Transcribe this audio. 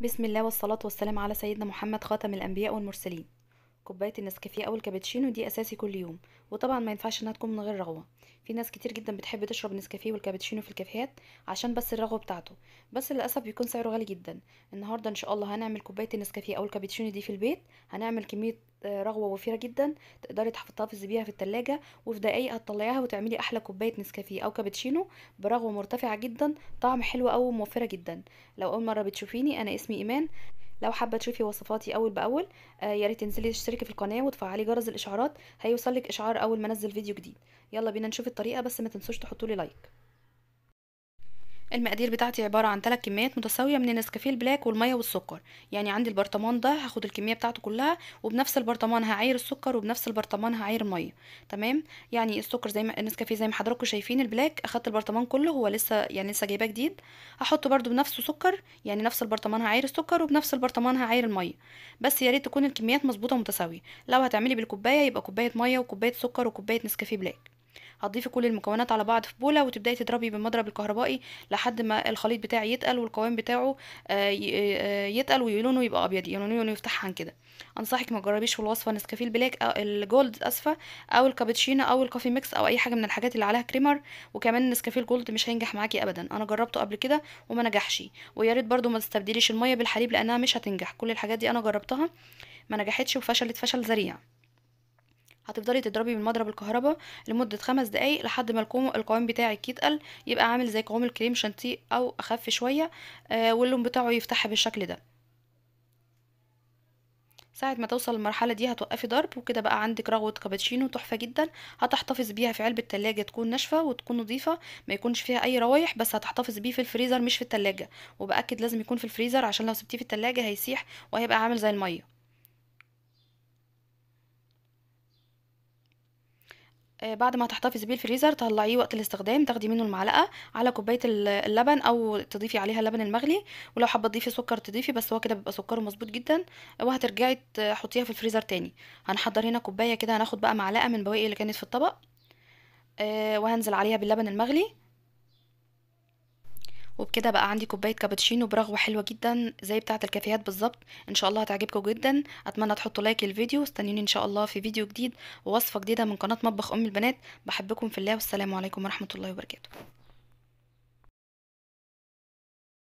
بسم الله والصلاة والسلام على سيدنا محمد خاتم الأنبياء والمرسلين كوبايه النسكافيه او الكابتشينو دي اساسي كل يوم وطبعا ما ينفعش انها تكون من غير رغوه في ناس كتير جدا بتحب تشرب النسكافيه والكابتشينو في الكافيهات عشان بس الرغوه بتاعته بس للاسف بيكون سعره غالي جدا النهارده ان شاء الله هنعمل كوبايه النسكافيه او الكابتشينو دي في البيت هنعمل كميه آه، رغوه وفيره جدا تقدري تحتفظي بيها في التلاجة وفي دقايق هتطلعيها وتعملي احلى كوبايه نسكافيه او كابتشينو برغوه مرتفعه جدا طعم حلو قوي وموفره جدا لو اول مره بتشوفيني انا اسمي ايمان لو حابه تشوفي وصفاتي اول باول آه، يا ريت تنزلي تشتركي في القناه وتفعلي جرس الاشعارات هيوصلك اشعار اول ما انزل فيديو جديد يلا بينا نشوف الطريقه بس ما تنسوش تحطولي لايك المقادير بتاعتي عبارة عن ثلاث كميات متساوية من النسكافيه البلاك والمية والسكر يعني عندي البرطمان ده هاخد الكمية بتاعته كلها وبنفس البرطمان هعاير السكر وبنفس البرطمان هعاير المية تمام يعني السكر زي ما النسكافيه زي ما حضراتكم شايفين البلاك اخدت البرطمان كله هو لسه يعني لسه جايباه جديد هحطه برده بنفسه سكر يعني نفس البرطمان هعاير السكر وبنفس البرطمان هعاير المية بس يا ريت تكون الكميات مظبوطة متساوية لو هتعملي بالكوباية يبقى كوباية مية وكوباية سكر وكوباية نسكافيه بلاك هتضيفي كل المكونات على بعض في بوله وتبداي تضربي بالمضرب الكهربائي لحد ما الخليط بتاعي يتقل والقوام بتاعه آه، آه، آه، يتقل ولونه يبقى ابيض لونه يفتح عن كده انصحك ما تجربيش في الوصفه نسكافيه البلاك أو الجولد اسفه او الكابتشينو او الكوفي ميكس او اي حاجه من الحاجات اللي عليها كريمر وكمان نسكافيه الجولد مش هينجح معاكي ابدا انا جربته قبل كده وما نجحش ويا ريت برده ما تستبدليش الميه بالحليب لانها مش هتنجح كل الحاجات دي انا جربتها ما نجحتش وفشلت فشل ذريع هتفضلي تضربي بالمضرب الكهرباء لمدة خمس دقايق لحد ما القوام بتاعك يتقل يبقى عامل زي قوام الكريم شانتيه او اخف شوية آه، واللون بتاعه يفتح بالشكل ده ساعة ما توصل المرحلة دي هتوقفي ضرب وكده بقى عندك رغوة كابتشينو تحفة جدا هتحتفظ بيها في علبة تلاجة تكون ناشفة وتكون نظيفة ما يكونش فيها أي روايح بس هتحتفظ بيه في الفريزر مش في التلاجة وبأكد لازم يكون في الفريزر عشان لو سبتيه في التلاجة هيسيح وهيبقى عامل زي المية آه، بعد ما تحتفظي بيه الفريزر طلعيه وقت الاستخدام تاخدي منه المعلقه على كوبايه اللبن او تضيفي عليها اللبن المغلي ولو حابه تضيفي سكر تضيفي بس هو كده بيبقى سكره مظبوط جدا وهترجعي تحطيها في الفريزر تاني هنحضر هنا كوبايه كده هناخد بقى معلقه من بواقي اللي كانت في الطبق آه، وهنزل عليها باللبن المغلي وبكده بقى عندي كوبايه كابتشينو برغوه حلوه جدا زي بتاعه الكافيهات بالظبط ان شاء الله هتعجبكم جدا اتمنى تحطوا لايك للفيديو استنوني ان شاء الله في فيديو جديد ووصفه جديده من قناه مطبخ ام البنات بحبكم في الله والسلام عليكم ورحمه الله وبركاته